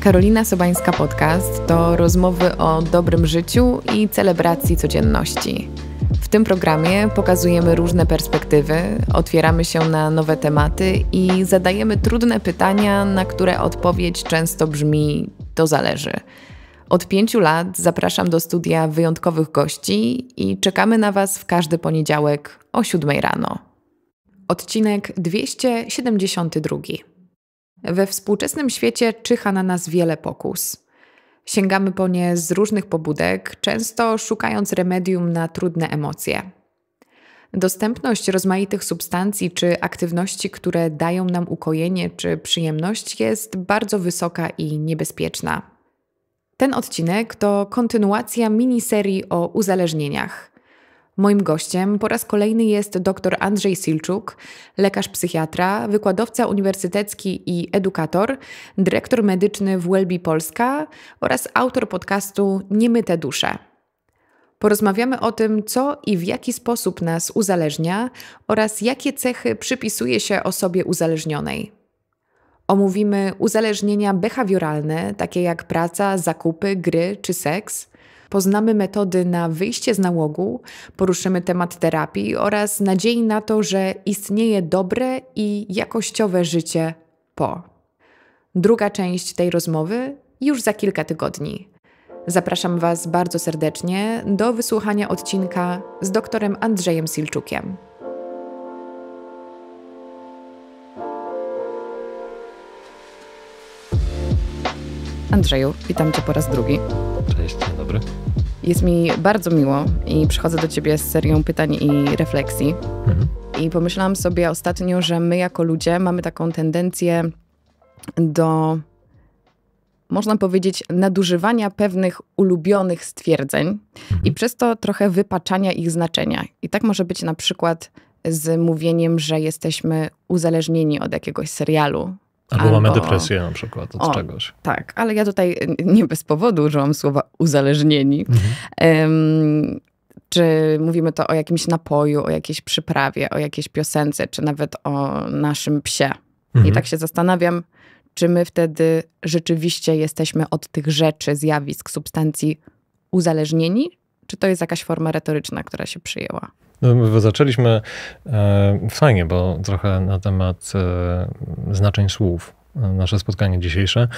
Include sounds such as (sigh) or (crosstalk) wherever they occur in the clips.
Karolina Sobańska Podcast to rozmowy o dobrym życiu i celebracji codzienności. W tym programie pokazujemy różne perspektywy, otwieramy się na nowe tematy i zadajemy trudne pytania, na które odpowiedź często brzmi: to zależy. Od pięciu lat zapraszam do studia wyjątkowych gości i czekamy na Was w każdy poniedziałek o siódmej rano. Odcinek 272. We współczesnym świecie czyha na nas wiele pokus. Sięgamy po nie z różnych pobudek, często szukając remedium na trudne emocje. Dostępność rozmaitych substancji czy aktywności, które dają nam ukojenie czy przyjemność, jest bardzo wysoka i niebezpieczna. Ten odcinek to kontynuacja miniserii o uzależnieniach. Moim gościem po raz kolejny jest dr Andrzej Silczuk, lekarz psychiatra, wykładowca uniwersytecki i edukator, dyrektor medyczny w Welby Polska oraz autor podcastu Niemyte dusze. Porozmawiamy o tym, co i w jaki sposób nas uzależnia oraz jakie cechy przypisuje się osobie uzależnionej. Omówimy uzależnienia behawioralne, takie jak praca, zakupy, gry czy seks Poznamy metody na wyjście z nałogu, poruszymy temat terapii oraz nadziei na to, że istnieje dobre i jakościowe życie po. Druga część tej rozmowy już za kilka tygodni. Zapraszam Was bardzo serdecznie do wysłuchania odcinka z doktorem Andrzejem Silczukiem. Andrzeju, witam Cię po raz drugi. Cześć, dzień dobry. Jest mi bardzo miło i przychodzę do Ciebie z serią pytań i refleksji. Mhm. I pomyślałam sobie ostatnio, że my jako ludzie mamy taką tendencję do, można powiedzieć, nadużywania pewnych ulubionych stwierdzeń mhm. i przez to trochę wypaczania ich znaczenia. I tak może być na przykład z mówieniem, że jesteśmy uzależnieni od jakiegoś serialu, Albo, albo mamy depresję na przykład od o, czegoś. Tak, ale ja tutaj nie bez powodu użyłam słowa uzależnieni. Mhm. Um, czy mówimy to o jakimś napoju, o jakiejś przyprawie, o jakiejś piosence, czy nawet o naszym psie. Mhm. I tak się zastanawiam, czy my wtedy rzeczywiście jesteśmy od tych rzeczy, zjawisk, substancji uzależnieni, czy to jest jakaś forma retoryczna, która się przyjęła? No, zaczęliśmy e, fajnie, bo trochę na temat e, znaczeń słów. E, nasze spotkanie dzisiejsze.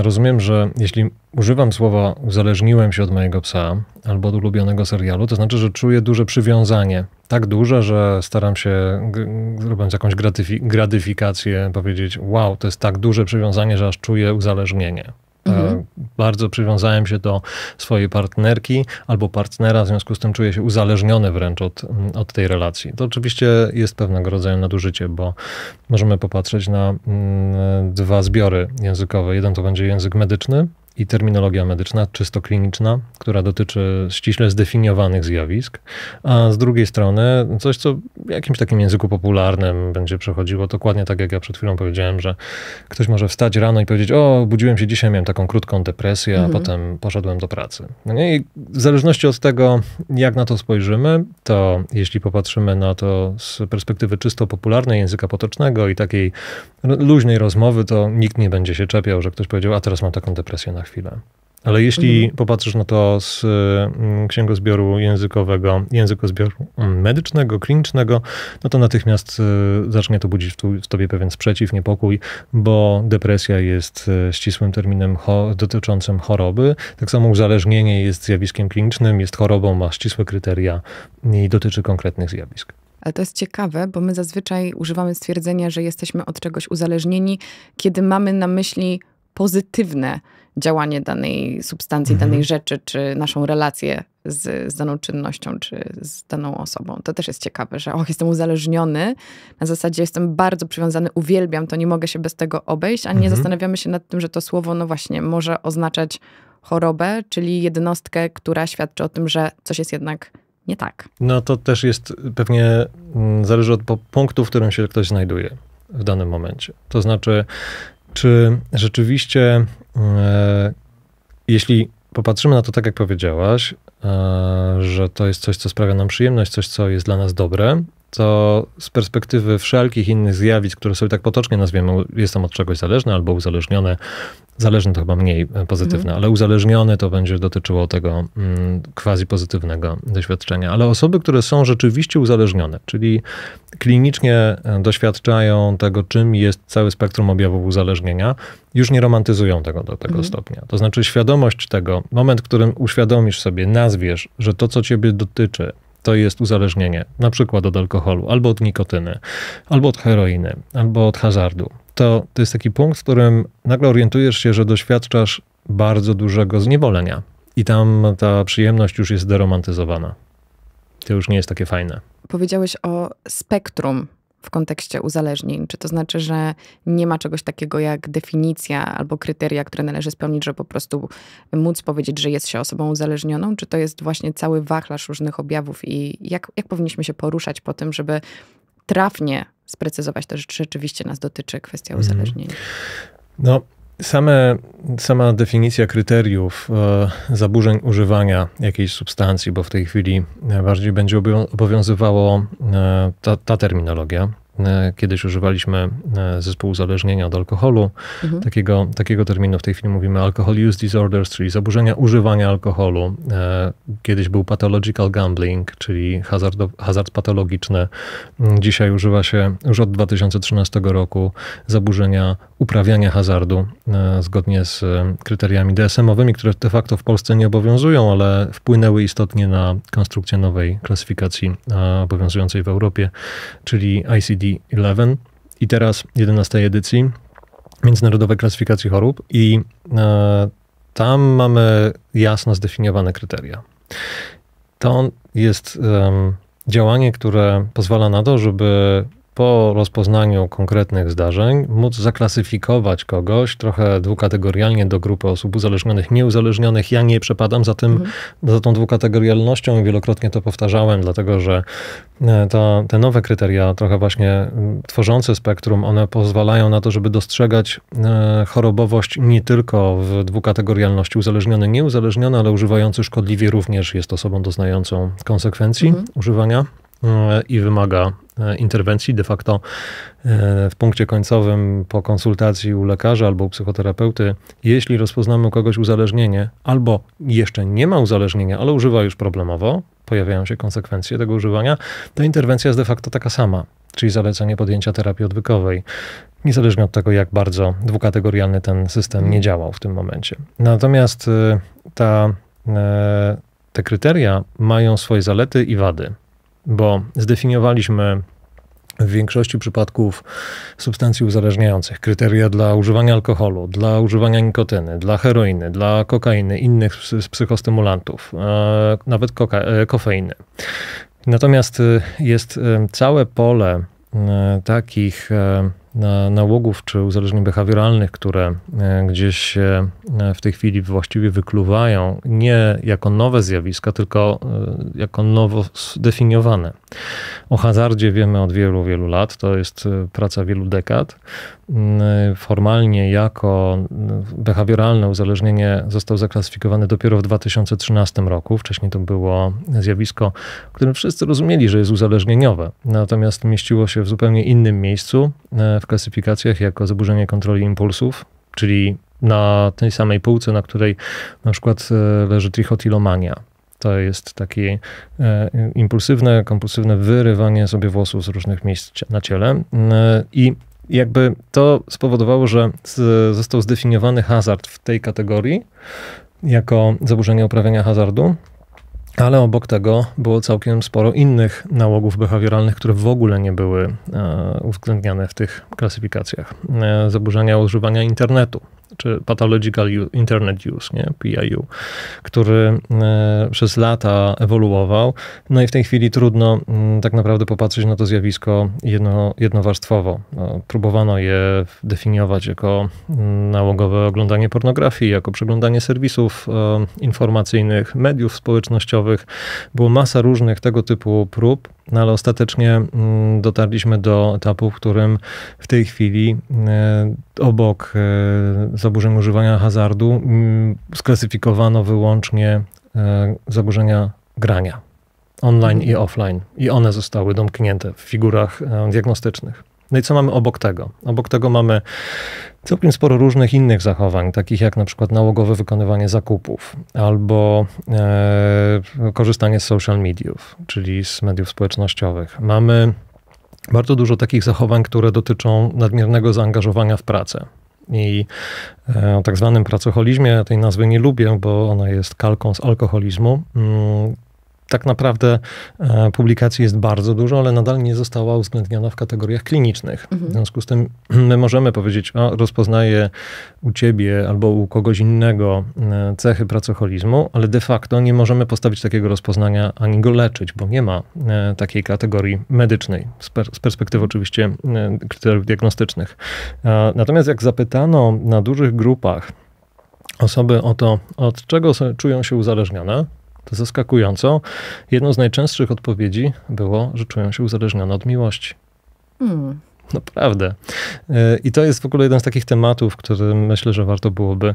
Rozumiem, że jeśli używam słowa uzależniłem się od mojego psa albo od ulubionego serialu, to znaczy, że czuję duże przywiązanie. Tak duże, że staram się, robiąc jakąś gratyfi gratyfikację, powiedzieć: Wow, to jest tak duże przywiązanie, że aż czuję uzależnienie bardzo przywiązałem się do swojej partnerki albo partnera, w związku z tym czuję się uzależniony wręcz od, od tej relacji. To oczywiście jest pewnego rodzaju nadużycie, bo możemy popatrzeć na mm, dwa zbiory językowe. Jeden to będzie język medyczny, i terminologia medyczna, czysto kliniczna, która dotyczy ściśle zdefiniowanych zjawisk, a z drugiej strony coś, co w jakimś takim języku popularnym będzie przechodziło, dokładnie tak jak ja przed chwilą powiedziałem, że ktoś może wstać rano i powiedzieć, o, budziłem się dzisiaj, miałem taką krótką depresję, mhm. a potem poszedłem do pracy. No I w zależności od tego, jak na to spojrzymy, to jeśli popatrzymy na to z perspektywy czysto popularnej języka potocznego i takiej luźnej rozmowy, to nikt nie będzie się czepiał, że ktoś powiedział, a teraz mam taką depresję na chwilę. Ale jeśli mhm. popatrzysz na to z mm, księgozbioru językowego, językozbioru mm, medycznego, klinicznego, no to natychmiast y, zacznie to budzić w tobie pewien sprzeciw, niepokój, bo depresja jest y, ścisłym terminem cho dotyczącym choroby. Tak samo uzależnienie jest zjawiskiem klinicznym, jest chorobą, ma ścisłe kryteria i dotyczy konkretnych zjawisk. Ale to jest ciekawe, bo my zazwyczaj używamy stwierdzenia, że jesteśmy od czegoś uzależnieni, kiedy mamy na myśli pozytywne działanie danej substancji, mhm. danej rzeczy, czy naszą relację z, z, daną czynnością, czy z daną osobą. To też jest ciekawe, że och, jestem uzależniony, na zasadzie jestem bardzo przywiązany, uwielbiam to, nie mogę się bez tego obejść, a nie mhm. zastanawiamy się nad tym, że to słowo, no właśnie, może oznaczać chorobę, czyli jednostkę, która świadczy o tym, że coś jest jednak nie tak. No to też jest pewnie, mm, zależy od punktu, w którym się ktoś znajduje w danym momencie. To znaczy, czy rzeczywiście E, jeśli popatrzymy na to tak, jak powiedziałaś, e, że to jest coś, co sprawia nam przyjemność, coś, co jest dla nas dobre, to z perspektywy wszelkich innych zjawisk, które sobie tak potocznie nazwiemy, jestem od czegoś zależny albo uzależnione, zależny to chyba mniej pozytywne, mm. ale uzależniony to będzie dotyczyło tego mm, quasi pozytywnego doświadczenia. Ale osoby, które są rzeczywiście uzależnione, czyli klinicznie e, doświadczają tego, czym jest cały spektrum objawów uzależnienia, już nie romantyzują tego do tego mm. stopnia. To znaczy świadomość tego, moment, w którym uświadomisz sobie, nazwiesz, że to, co ciebie dotyczy, to jest uzależnienie, na przykład od alkoholu, albo od nikotyny, albo od heroiny, albo od hazardu, to, to jest taki punkt, w którym nagle orientujesz się, że doświadczasz bardzo dużego zniewolenia. I tam ta przyjemność już jest deromantyzowana. To już nie jest takie fajne. Powiedziałeś o spektrum w kontekście uzależnień? Czy to znaczy, że nie ma czegoś takiego jak definicja albo kryteria, które należy spełnić, żeby po prostu móc powiedzieć, że jest się osobą uzależnioną? Czy to jest właśnie cały wachlarz różnych objawów i jak, jak powinniśmy się poruszać po tym, żeby trafnie sprecyzować to, że rzeczywiście nas dotyczy kwestia mhm. uzależnienia? No, Same, sama definicja kryteriów e, zaburzeń używania jakiejś substancji, bo w tej chwili bardziej będzie obowiązywało e, ta, ta terminologia, E, kiedyś używaliśmy e, zespołu uzależnienia od alkoholu. Mhm. Takiego, takiego terminu w tej chwili mówimy alcohol use disorders, czyli zaburzenia używania alkoholu. E, kiedyś był pathological gambling, czyli hazard, hazard patologiczny. Mm, dzisiaj używa się już od 2013 roku zaburzenia uprawiania hazardu zgodnie z kryteriami DSM-owymi, które de facto w Polsce nie obowiązują, ale wpłynęły istotnie na konstrukcję nowej klasyfikacji obowiązującej w Europie, czyli ICD 11 i teraz 11 edycji Międzynarodowe klasyfikacji Chorób i e, tam mamy jasno zdefiniowane kryteria. To jest e, działanie, które pozwala na to, żeby po rozpoznaniu konkretnych zdarzeń móc zaklasyfikować kogoś trochę dwukategorialnie do grupy osób uzależnionych, nieuzależnionych. Ja nie przepadam za tym, mhm. za tą dwukategorialnością i wielokrotnie to powtarzałem, dlatego że e, te nowe kryteria, trochę właśnie mm, tworzące spektrum, one pozwalają na to, żeby dostrzegać e, chorobowość nie tylko w dwukategorialności uzależniony, nieuzależniony, ale używający szkodliwie również jest osobą doznającą konsekwencji mhm. używania e, i wymaga E, interwencji. De facto e, w punkcie końcowym po konsultacji u lekarza albo u psychoterapeuty, jeśli rozpoznamy u kogoś uzależnienie albo jeszcze nie ma uzależnienia, ale używa już problemowo, pojawiają się konsekwencje tego używania, ta interwencja jest de facto taka sama, czyli zalecenie podjęcia terapii odwykowej. Niezależnie od tego, jak bardzo dwukategorialny ten system nie działał w tym momencie. Natomiast e, ta, te kryteria mają swoje zalety i wady bo zdefiniowaliśmy w większości przypadków substancji uzależniających, kryteria dla używania alkoholu, dla używania nikotyny, dla heroiny, dla kokainy, innych psychostymulantów, e, nawet koka- e, kofeiny. Natomiast e, jest całe pole takich nałogów czy uzależnień behawioralnych, które e, gdzieś się e, w tej chwili właściwie wykluwają, nie jako nowe zjawiska, tylko e, jako nowo zdefiniowane. O hazardzie wiemy od wielu, wielu lat, to jest praca wielu dekad. Mm, formalnie jako behawioralne uzależnienie został zaklasyfikowany dopiero w 2013 roku. Wcześniej to było zjawisko, którym wszyscy rozumieli, że jest uzależnieniowe, natomiast mieściło się w zupełnie innym miejscu, w klasyfikacjach jako zaburzenie kontroli impulsów, czyli na tej samej półce, na której na przykład e, leży trichotilomania. To jest takie e, impulsywne, kompulsywne wyrywanie sobie włosów z różnych miejsc na ciele. Mm, e, I jakby to spowodowało, że został zdefiniowany hazard w tej kategorii jako zaburzenie uprawiania hazardu. Ale obok tego było całkiem sporo innych nałogów behawioralnych, które w ogóle nie były e, uwzględniane w tych klasyfikacjach. E, zaburzenia używania internetu, czy Pathological Internet Use, nie? PIU, który e, przez lata ewoluował. No i w tej chwili trudno mm, tak naprawdę popatrzeć na to zjawisko jedno, jednowarstwowo. No, próbowano je definiować jako mm, nałogowe oglądanie pornografii, jako przeglądanie serwisów e, informacyjnych, mediów społecznościowych. Było masa różnych tego typu prób no ale ostatecznie mm, dotarliśmy do etapu, w którym w tej chwili e, obok e, zaburzeń używania hazardu mm, sklasyfikowano wyłącznie e, zaburzenia grania online i offline. I one zostały domknięte w figurach diagnostycznych. No i co mamy obok tego? Obok tego mamy całkiem sporo różnych innych zachowań, takich jak na przykład nałogowe wykonywanie zakupów albo e, korzystanie z social mediów, czyli z mediów społecznościowych. Mamy bardzo dużo takich zachowań, które dotyczą nadmiernego zaangażowania w pracę. I e, o tak zwanym pracoholizmie, ja tej nazwy nie lubię, bo ona jest kalką z alkoholizmu. Mm, tak naprawdę e, publikacji jest bardzo dużo, ale nadal nie została uwzględniona w kategoriach klinicznych. Mhm. W związku z tym (clears throat) my możemy powiedzieć, o, rozpoznaję u ciebie albo u kogoś innego e, cechy pracocholizmu, ale de facto nie możemy postawić takiego rozpoznania ani go leczyć, bo nie ma e, takiej kategorii medycznej, z, per, z perspektywy oczywiście e, kryteriów diagnostycznych. E, natomiast jak zapytano na dużych grupach, osoby o to, od czego czują się uzależnione, to zaskakująco, jedną z najczęstszych odpowiedzi było, że czują się uzależnione od miłości. Hmm. Naprawdę. E, I to jest w ogóle jeden z takich tematów, który myślę, że warto byłoby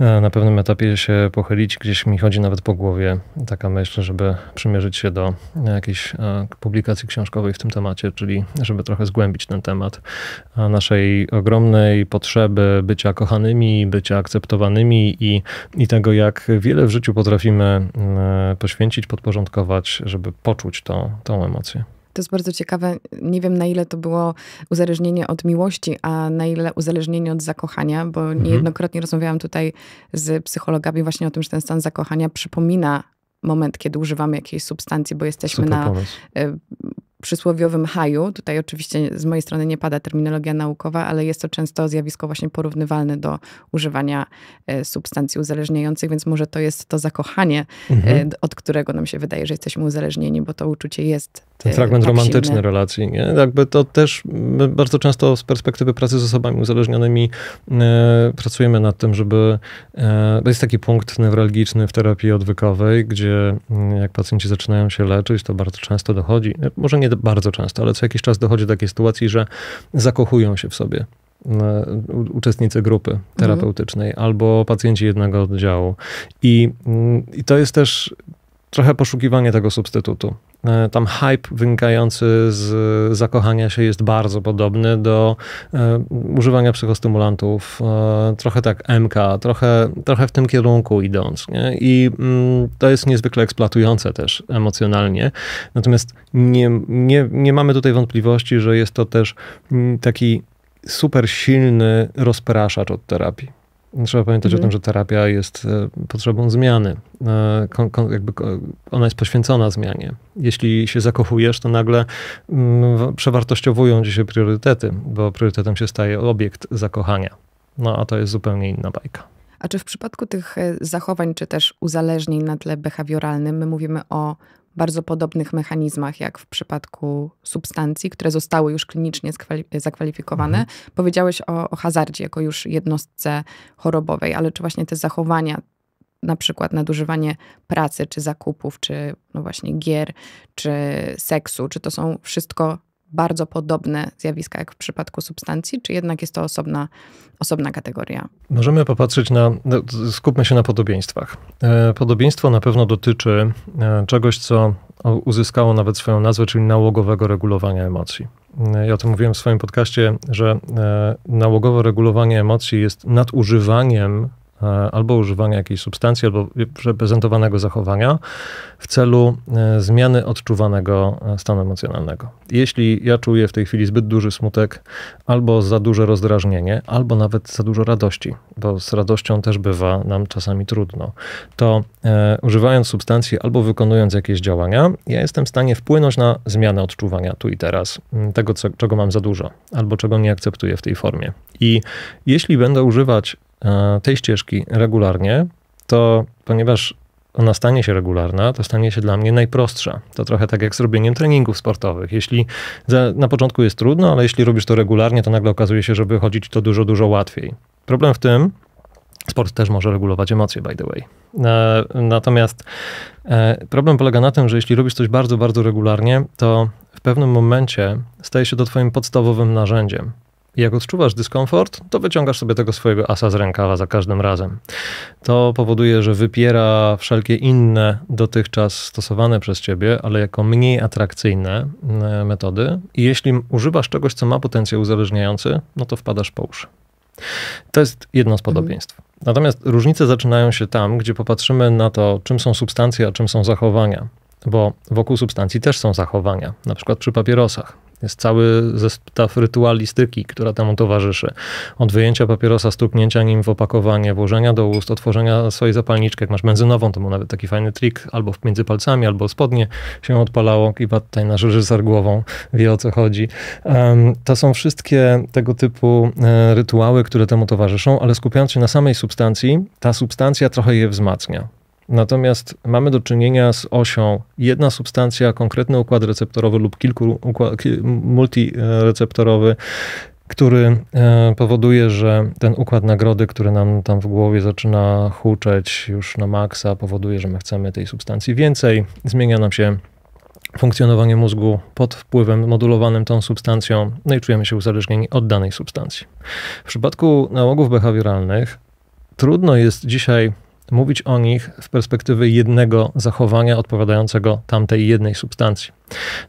e, na pewnym etapie się pochylić. Gdzieś mi chodzi nawet po głowie taka myśl, żeby przymierzyć się do e, jakiejś publikacji książkowej w tym temacie, czyli żeby trochę zgłębić ten temat naszej ogromnej potrzeby bycia kochanymi, bycia akceptowanymi i, i tego, jak wiele w życiu potrafimy poświęcić, podporządkować, żeby poczuć to, tą emocję. To jest bardzo ciekawe. Nie wiem, na ile to było uzależnienie od miłości, a na ile uzależnienie od zakochania, bo mhm. niejednokrotnie rozmawiałam tutaj z psychologami właśnie o tym, że ten stan zakochania przypomina moment, kiedy używamy jakiejś substancji, bo jesteśmy Super na e, przysłowiowym haju. Tutaj oczywiście z mojej strony nie pada terminologia naukowa, ale jest to często zjawisko właśnie porównywalne do używania e, substancji uzależniających, więc może to jest to zakochanie, e, mhm. od którego nam się wydaje, że jesteśmy uzależnieni, bo to uczucie jest ten y, fragment tak romantyczny relacji, nie? Jakby to też bardzo często z perspektywy pracy z osobami uzależnionymi e, pracujemy nad tym, żeby... E, to jest taki punkt newralgiczny w terapii odwykowej, gdzie jak pacjenci zaczynają się leczyć, to bardzo często dochodzi, może nie bardzo często, ale co jakiś czas dochodzi do takiej sytuacji, że zakochują się w sobie uczestnicy grupy mhm. terapeutycznej mhm. albo pacjenci jednego oddziału. I, I to jest też trochę poszukiwanie tego substytutu. E, tam hype wynikający z zakochania się jest bardzo podobny do e, używania psychostymulantów, e, trochę tak MK, trochę, trochę w tym kierunku idąc. Nie? I mm, to jest niezwykle eksploatujące też emocjonalnie. Natomiast nie, nie, nie mamy tutaj wątpliwości, że jest to też mm, taki super silny rozpraszacz od terapii. Trzeba pamiętać mhm. o tym, że terapia jest e, potrzebą zmiany. E, jakby ona jest poświęcona zmianie. Jeśli się zakochujesz, to nagle mm, przewartościowują przewartościowują dzisiaj priorytety, bo priorytetem się staje obiekt zakochania. No a to jest zupełnie inna bajka. A czy w przypadku tych e, zachowań, czy też uzależnień na tle behawioralnym, my mówimy o bardzo podobnych mechanizmach, jak w przypadku substancji, które zostały już klinicznie zakwalifikowane. Mhm. Powiedziałeś o, o hazardzie jako już jednostce chorobowej, ale czy właśnie te zachowania, na przykład nadużywanie pracy, czy zakupów, czy no właśnie gier, czy seksu, czy to są wszystko bardzo podobne zjawiska jak w przypadku substancji, czy jednak jest to osobna, osobna kategoria? Możemy popatrzeć na, no, skupmy się na podobieństwach. E, podobieństwo na pewno dotyczy e, czegoś, co uzyskało nawet swoją nazwę, czyli nałogowego regulowania emocji. E, ja o tym mówiłem w swoim podcaście, że nałogowe regulowanie emocji jest nadużywaniem E, albo używania jakiejś substancji, albo reprezentowanego zachowania w celu e, zmiany odczuwanego e, stanu emocjonalnego. Jeśli ja czuję w tej chwili zbyt duży smutek, albo za duże rozdrażnienie, albo nawet za dużo radości, bo z radością też bywa nam czasami trudno, to e, używając substancji albo wykonując jakieś działania, ja jestem w stanie wpłynąć na zmianę odczuwania tu i teraz, mm, tego, co, czego mam za dużo, albo czego nie akceptuję w tej formie. I jeśli będę używać E, tej ścieżki regularnie, to ponieważ ona stanie się regularna, to stanie się dla mnie najprostsza. To trochę tak jak z robieniem treningów sportowych. Jeśli za, na początku jest trudno, ale jeśli robisz to regularnie, to nagle okazuje się, że wychodzić to dużo, dużo łatwiej. Problem w tym, sport też może regulować emocje, by the way. E, natomiast e, problem polega na tym, że jeśli robisz coś bardzo, bardzo regularnie, to w pewnym momencie staje się to twoim podstawowym narzędziem. I jak odczuwasz dyskomfort, to wyciągasz sobie tego swojego asa z rękawa za każdym razem. To powoduje, że wypiera wszelkie inne dotychczas stosowane przez ciebie, ale jako mniej atrakcyjne e, metody. I jeśli używasz czegoś, co ma potencjał uzależniający, no to wpadasz po uszy. To jest jedno z mhm. podobieństw. Natomiast różnice zaczynają się tam, gdzie popatrzymy na to, czym są substancje, a czym są zachowania. Bo wokół substancji też są zachowania, na przykład przy papierosach. Jest cały zestaw rytualistyki, która temu towarzyszy. Od wyjęcia papierosa, stuknięcia nim w opakowanie, włożenia do ust, otworzenia swojej zapalniczki. Jak masz benzynową, to był nawet taki fajny trik, albo między palcami, albo spodnie się odpalało. i tutaj nasz reżyser głową wie o co chodzi. To są wszystkie tego typu e, rytuały, które temu towarzyszą, ale skupiając się na samej substancji, ta substancja trochę je wzmacnia. Natomiast mamy do czynienia z osią jedna substancja, konkretny układ receptorowy lub kilku multireceptorowy, który e, powoduje, że ten układ nagrody, który nam tam w głowie zaczyna huczeć już na maksa, powoduje, że my chcemy tej substancji więcej. Zmienia nam się funkcjonowanie mózgu pod wpływem modulowanym tą substancją, no i czujemy się uzależnieni od danej substancji. W przypadku nałogów behawioralnych trudno jest dzisiaj mówić o nich w perspektywy jednego zachowania odpowiadającego tamtej jednej substancji.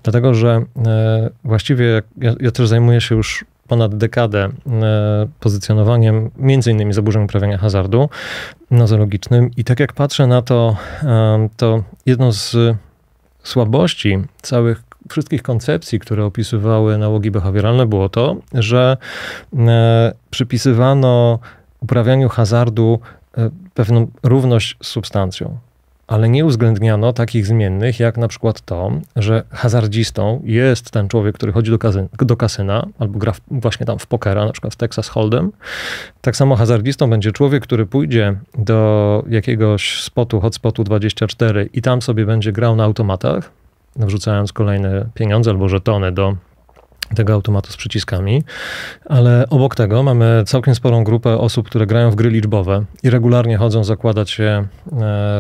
Dlatego, że e, właściwie ja, ja też zajmuję się już ponad dekadę e, pozycjonowaniem między innymi zaburzeń uprawiania hazardu nozologicznym i tak jak patrzę na to, e, to jedną z słabości całych wszystkich koncepcji, które opisywały nałogi behawioralne, było to, że przypisywano uprawianiu hazardu pewną równość z substancją, ale nie uwzględniano takich zmiennych, jak na przykład to, że hazardzistą jest ten człowiek, który chodzi do, kasyna, do kasyna albo gra w, właśnie tam w pokera, na przykład w Texas Hold'em. Tak samo hazardzistą będzie człowiek, który pójdzie do jakiegoś spotu, hotspotu 24 i tam sobie będzie grał na automatach, wrzucając kolejne pieniądze albo żetony do tego automatu z przyciskami, ale obok tego mamy całkiem sporą grupę osób, które grają w gry liczbowe i regularnie chodzą zakładać się e,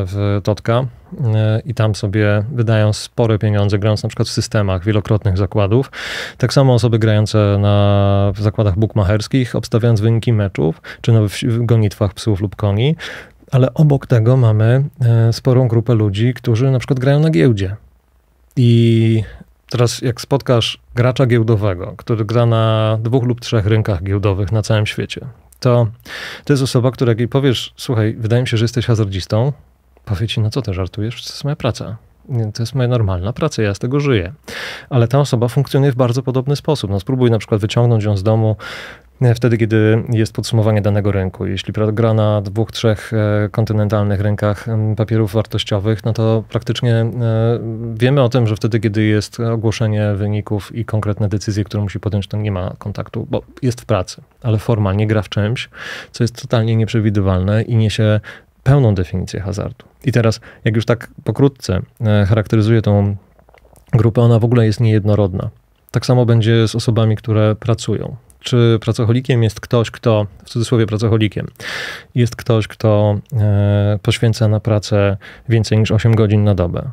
w Totka e, i tam sobie wydają spore pieniądze, grając na przykład w systemach wielokrotnych zakładów. Tak samo osoby grające na, w zakładach bukmacherskich, obstawiając wyniki meczów, czy na gonitwach psów lub koni, ale obok tego mamy e, sporą grupę ludzi, którzy na przykład grają na giełdzie. I Teraz jak spotkasz gracza giełdowego, który gra na dwóch lub trzech rynkach giełdowych na całym świecie, to to jest osoba, która jak jej powiesz, słuchaj, wydaje mi się, że jesteś hazardzistą, powie ci, no co ty żartujesz, to jest moja praca. To jest moja normalna praca, ja z tego żyję. Ale ta osoba funkcjonuje w bardzo podobny sposób. No, spróbuj na przykład wyciągnąć ją z domu E, wtedy, kiedy jest podsumowanie danego rynku. Jeśli gra na dwóch, trzech e, kontynentalnych rynkach papierów wartościowych, no to praktycznie e, wiemy o tym, że wtedy, kiedy jest ogłoszenie wyników i konkretne decyzje, które musi podjąć, to nie ma kontaktu, bo jest w pracy, ale formalnie gra w czymś, co jest totalnie nieprzewidywalne i niesie pełną definicję hazardu. I teraz, jak już tak pokrótce charakteryzuję tą grupę, ona w ogóle jest niejednorodna. Tak samo będzie z osobami, które pracują czy pracocholikiem jest ktoś, kto, w cudzysłowie pracocholikiem, jest ktoś, kto e, poświęca na pracę więcej niż 8 godzin na dobę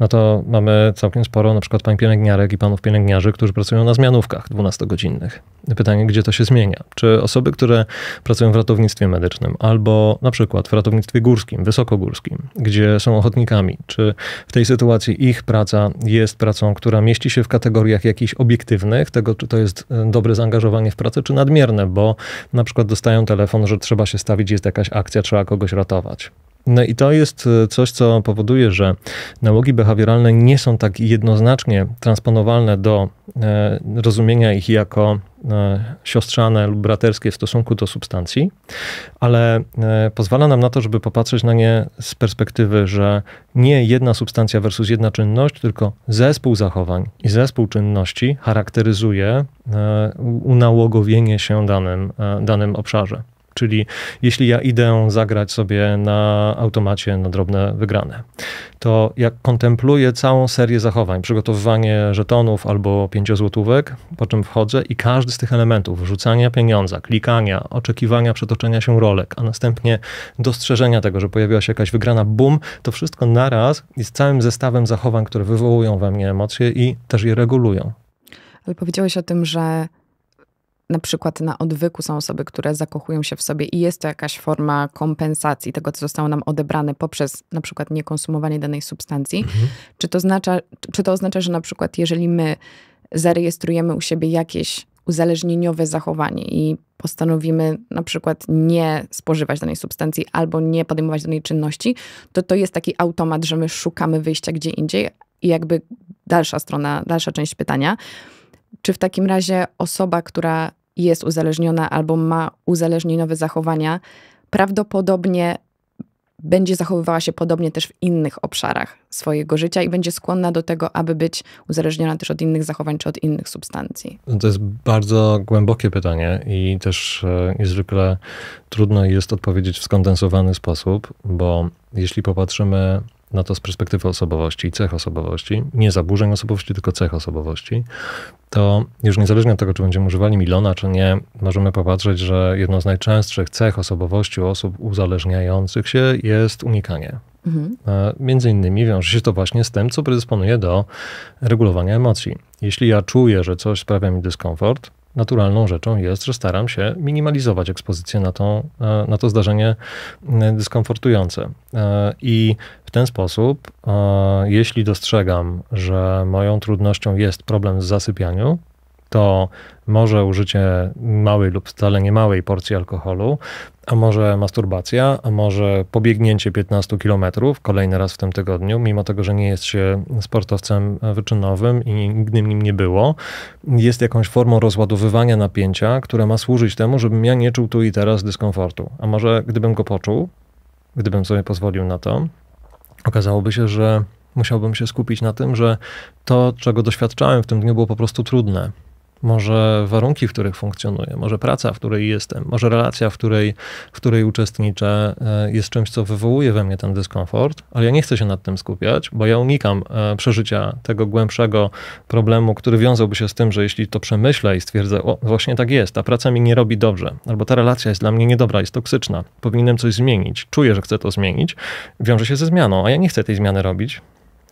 no to mamy całkiem sporo na przykład pań pielęgniarek i panów pielęgniarzy, którzy pracują na zmianówkach 12-godzinnych. Pytanie, gdzie to się zmienia? Czy osoby, które pracują w ratownictwie medycznym albo na przykład w ratownictwie górskim, wysokogórskim, gdzie są ochotnikami, czy w tej sytuacji ich praca jest pracą, która mieści się w kategoriach jakichś obiektywnych, tego czy to jest e, dobre zaangażowanie w pracę, czy nadmierne, bo na przykład dostają telefon, że trzeba się stawić, jest jakaś akcja, trzeba kogoś ratować. No i to jest e, coś, co powoduje, że nałogi behawioralne nie są tak jednoznacznie transponowalne do e, rozumienia ich jako e, siostrzane lub braterskie w stosunku do substancji, ale pozwala nam na to, żeby popatrzeć na nie z perspektywy, że nie jedna substancja versus jedna czynność, tylko zespół zachowań i zespół czynności charakteryzuje unałogowienie się danym, danym obszarze. Czyli jeśli ja idę zagrać sobie na automacie na drobne wygrane, to jak kontempluję całą serię zachowań, przygotowywanie żetonów albo pięciozłotówek, po czym wchodzę i każdy z tych elementów, rzucania pieniądza, klikania, oczekiwania przetoczenia się rolek, a następnie dostrzeżenia tego, że pojawiła się jakaś wygrana, bum, to wszystko naraz jest całym zestawem zachowań, które wywołują we mnie emocje i też je regulują. Ale powiedziałeś o tym, że na przykład na odwyku są osoby, które zakochują się w sobie i jest to jakaś forma kompensacji tego, co zostało nam odebrane poprzez na przykład niekonsumowanie danej substancji. Mhm. Czy, to oznacza, czy to oznacza, że na przykład jeżeli my zarejestrujemy u siebie jakieś uzależnieniowe zachowanie i postanowimy na przykład nie spożywać danej substancji albo nie podejmować danej czynności, to to jest taki automat, że my szukamy wyjścia gdzie indziej. I jakby dalsza strona, dalsza część pytania. Czy w takim razie osoba, która jest uzależniona albo ma uzależnieniowe zachowania, prawdopodobnie będzie zachowywała się podobnie też w innych obszarach swojego życia i będzie skłonna do tego, aby być uzależniona też od innych zachowań czy od innych substancji? No to jest bardzo głębokie pytanie i też e, niezwykle trudno jest odpowiedzieć w skondensowany sposób, bo jeśli popatrzymy na to z perspektywy osobowości i cech osobowości, nie zaburzeń osobowości, tylko cech osobowości, to już niezależnie od tego, czy będziemy używali Milona, czy nie, możemy popatrzeć, że jedną z najczęstszych cech osobowości osób uzależniających się jest unikanie. Mhm. E, między innymi wiąże się to właśnie z tym, co predysponuje do regulowania emocji. Jeśli ja czuję, że coś sprawia mi dyskomfort, naturalną rzeczą jest, że staram się minimalizować ekspozycję na, tą, e, na to zdarzenie e, dyskomfortujące. E, I w ten sposób, jeśli dostrzegam, że moją trudnością jest problem z zasypianiu to może użycie małej lub wcale nie małej porcji alkoholu, a może masturbacja, a może pobiegnięcie 15 km kolejny raz w tym tygodniu, mimo tego, że nie jest się sportowcem wyczynowym i nigdy nim nie było, jest jakąś formą rozładowywania napięcia, które ma służyć temu, żebym ja nie czuł tu i teraz dyskomfortu. A może gdybym go poczuł, gdybym sobie pozwolił na to, okazałoby się, że musiałbym się skupić na tym, że to, czego doświadczałem w tym dniu, było po prostu trudne może warunki, w których funkcjonuję, może praca, w której jestem, może relacja, w której, w której uczestniczę, e, jest czymś, co wywołuje we mnie ten dyskomfort, ale ja nie chcę się nad tym skupiać, bo ja unikam e, przeżycia tego głębszego problemu, który wiązałby się z tym, że jeśli to przemyślę i stwierdzę, o, właśnie tak jest, ta praca mi nie robi dobrze, albo ta relacja jest dla mnie niedobra, jest toksyczna, powinienem coś zmienić, czuję, że chcę to zmienić, wiąże się ze zmianą, a ja nie chcę tej zmiany robić,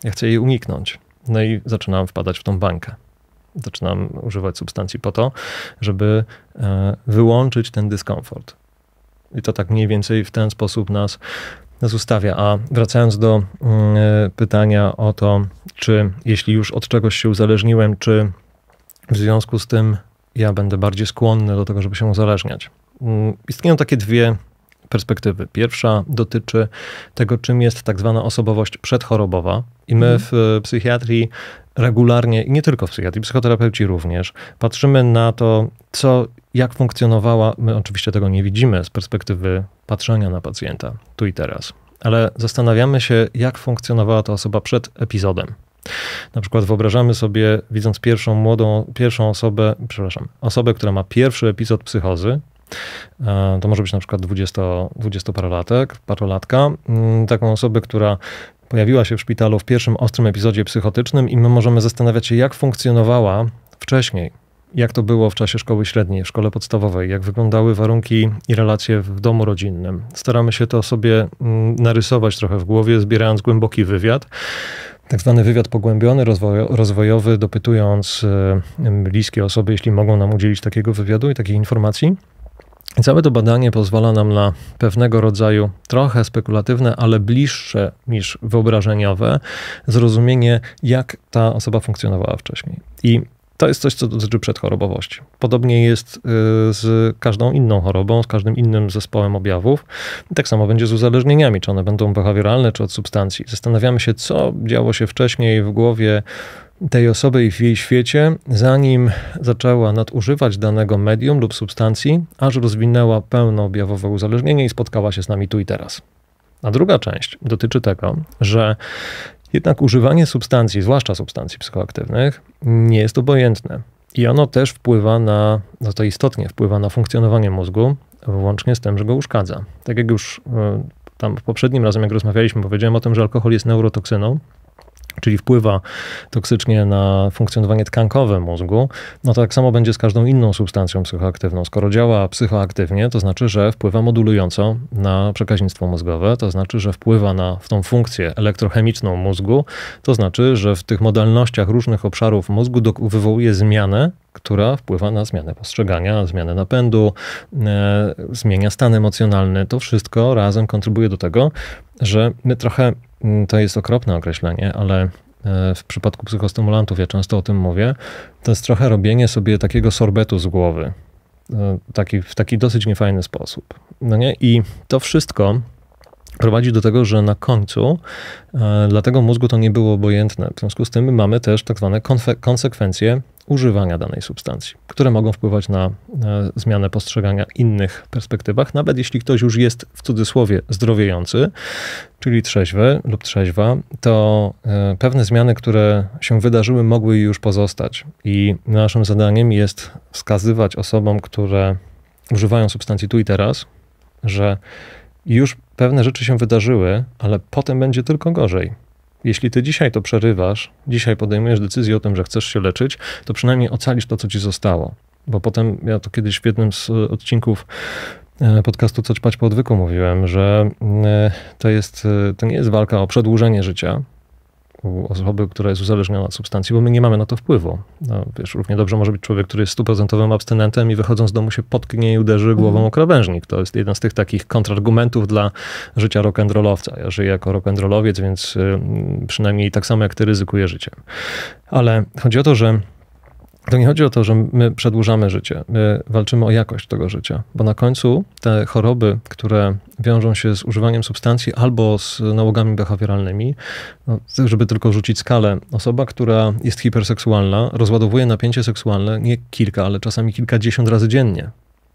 ja chcę jej uniknąć. No i zaczynam wpadać w tą bańkę zaczynam używać substancji po to, żeby e, wyłączyć ten dyskomfort. I to tak mniej więcej w ten sposób nas, nas ustawia. A wracając do mm, e, pytania o to, czy jeśli już od czegoś się uzależniłem, czy w związku z tym ja będę bardziej skłonny do tego, żeby się uzależniać. Mm, istnieją takie dwie perspektywy. Pierwsza dotyczy tego, czym jest tak zwana osobowość przedchorobowa. I my mhm. w e, psychiatrii regularnie, i nie tylko w psychiatrii, psychoterapeuci również, patrzymy na to, co, jak funkcjonowała, my oczywiście tego nie widzimy z perspektywy patrzenia na pacjenta tu i teraz, ale zastanawiamy się, jak funkcjonowała ta osoba przed epizodem. Na przykład wyobrażamy sobie, widząc pierwszą młodą, pierwszą osobę, przepraszam, osobę, która ma pierwszy epizod psychozy, E, to może być na przykład 20, 20-parolatek, parolatka, mm, taką osobę, która pojawiła się w szpitalu w pierwszym ostrym epizodzie psychotycznym i my możemy zastanawiać się, jak funkcjonowała wcześniej. Jak to było w czasie szkoły średniej, szkole podstawowej, jak wyglądały warunki i relacje w domu rodzinnym. Staramy się to sobie mm, narysować trochę w głowie, zbierając głęboki wywiad tak zwany wywiad pogłębiony, rozwojowy, dopytując e, bliskie osoby, jeśli mogą nam udzielić takiego wywiadu i takiej informacji całe to badanie pozwala nam na pewnego rodzaju trochę spekulatywne, ale bliższe niż wyobrażeniowe zrozumienie, jak ta osoba funkcjonowała wcześniej. I to jest coś, co dotyczy przedchorobowości. Podobnie jest y, z każdą inną chorobą, z każdym innym zespołem objawów. Tak samo będzie z uzależnieniami, czy one będą behawioralne, czy od substancji. Zastanawiamy się, co działo się wcześniej w głowie tej osoby i w jej świecie, zanim zaczęła nadużywać danego medium lub substancji, aż rozwinęła pełnoobjawowe uzależnienie i spotkała się z nami tu i teraz. A druga część dotyczy tego, że jednak używanie substancji, zwłaszcza substancji psychoaktywnych, nie jest obojętne. I ono też wpływa na, no to istotnie wpływa na funkcjonowanie mózgu, włącznie z tym, że go uszkadza. Tak jak już e, tam poprzednim razem, jak rozmawialiśmy, powiedziałem o tym, że alkohol jest neurotoksyną, czyli wpływa toksycznie na funkcjonowanie tkankowe mózgu, no to tak samo będzie z każdą inną substancją psychoaktywną. Skoro działa psychoaktywnie, to znaczy, że wpływa modulująco na przekaźnictwo mózgowe, to znaczy, że wpływa na w tą funkcję elektrochemiczną mózgu, to znaczy, że w tych modalnościach różnych obszarów mózgu do, wywołuje zmianę, która wpływa na zmianę postrzegania, zmianę napędu, e, zmienia stan emocjonalny. To wszystko razem kontrybuje do tego, że my trochę Mm, to jest okropne określenie, ale e, w przypadku psychostymulantów, ja często o tym mówię, to jest trochę robienie sobie takiego sorbetu z głowy. E, taki, w taki dosyć niefajny sposób. No nie? I to wszystko prowadzi do tego, że na końcu e, dla tego mózgu to nie było obojętne. W związku z tym mamy też tak zwane konsekwencje używania danej substancji, które mogą wpływać na e, zmianę postrzegania innych perspektywach, nawet jeśli ktoś już jest w cudzysłowie zdrowiejący, czyli trzeźwy lub trzeźwa, to e, pewne zmiany, które się wydarzyły, mogły już pozostać. I naszym zadaniem jest wskazywać osobom, które używają substancji tu i teraz, że już pewne rzeczy się wydarzyły, ale potem będzie tylko gorzej. Jeśli ty dzisiaj to przerywasz, dzisiaj podejmujesz decyzję o tym, że chcesz się leczyć, to przynajmniej ocalisz to, co ci zostało. Bo potem, ja to kiedyś w jednym z e, odcinków e, podcastu Coś Pać po odwyku mówiłem, że e, to, jest, to nie jest walka o przedłużenie życia, u osoby, która jest uzależniona od substancji, bo my nie mamy na to wpływu. No, wiesz, równie dobrze może być człowiek, który jest stuprocentowym abstynentem i wychodząc z domu się potknie i uderzy mhm. głową mhm. o krawężnik. To jest jeden z tych takich kontrargumentów dla życia rock'n'rollowca. Ja żyję jako rock'n'rollowiec, więc y, przynajmniej tak samo jak ty ryzykuję życiem. Ale chodzi o to, że to nie chodzi o to, że my przedłużamy życie, my walczymy o jakość tego życia, bo na końcu te choroby, które wiążą się z używaniem substancji albo z nałogami behawioralnymi, no, żeby tylko rzucić skalę, osoba, która jest hiperseksualna, rozładowuje napięcie seksualne nie kilka, ale czasami kilkadziesiąt razy dziennie.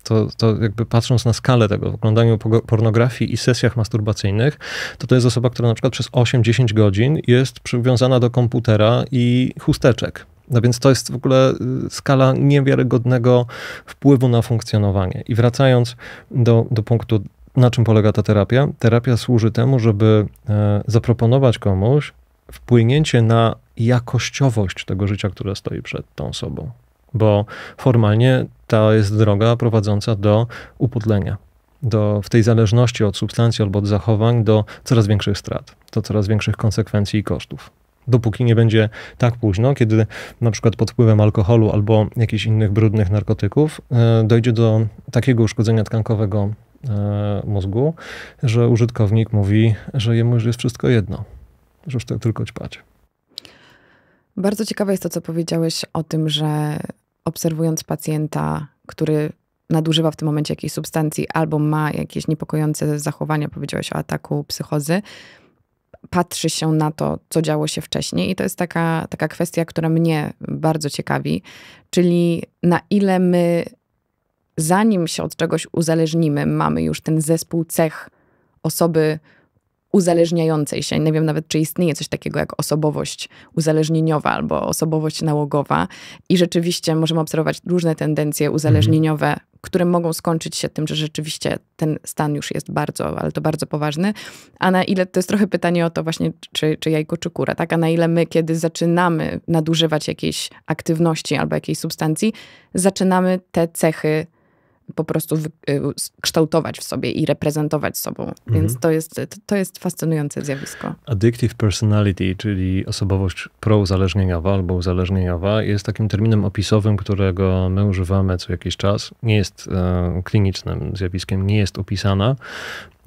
To, to jakby patrząc na skalę tego, w oglądaniu pornografii i sesjach masturbacyjnych, to to jest osoba, która na przykład przez 8-10 godzin jest przywiązana do komputera i chusteczek no więc to jest w ogóle y, skala niewiarygodnego wpływu na funkcjonowanie. I wracając do, do punktu, na czym polega ta terapia? Terapia służy temu, żeby e, zaproponować komuś wpłynięcie na jakościowość tego życia, które stoi przed tą osobą. Bo formalnie ta jest droga prowadząca do upudlenia. do, w tej zależności od substancji albo od zachowań do coraz większych strat, do coraz większych konsekwencji i kosztów dopóki nie będzie tak późno, kiedy na przykład pod wpływem alkoholu albo jakichś innych brudnych narkotyków e, dojdzie do takiego uszkodzenia tkankowego e, mózgu, że użytkownik mówi, że jemu już jest wszystko jedno, że już tak tylko ćpać. Bardzo ciekawe jest to, co powiedziałeś o tym, że obserwując pacjenta, który nadużywa w tym momencie jakiejś substancji albo ma jakieś niepokojące zachowania, powiedziałeś o ataku psychozy, patrzy się na to, co działo się wcześniej. I to jest taka, taka kwestia, która mnie bardzo ciekawi, czyli na ile my, zanim się od czegoś uzależnimy, mamy już ten zespół cech osoby, uzależniającej się. Nie wiem nawet, czy istnieje coś takiego jak osobowość uzależnieniowa albo osobowość nałogowa. I rzeczywiście możemy obserwować różne tendencje mhm. uzależnieniowe, mhm. które mogą skończyć się tym, że rzeczywiście ten stan już jest bardzo, ale to bardzo poważny. A na ile, to jest trochę pytanie o to właśnie, czy, czy jajko, czy kura, tak? A na ile my, kiedy zaczynamy nadużywać jakiejś aktywności albo jakiejś substancji, zaczynamy te cechy po prostu y, kształtować w sobie i reprezentować sobą. Mhm. Więc to jest, to jest fascynujące zjawisko. Addictive personality, czyli osobowość prouzależnieniowa albo uzależnieniowa, jest takim terminem opisowym, którego my używamy co jakiś czas. Nie jest e, klinicznym zjawiskiem, nie jest opisana.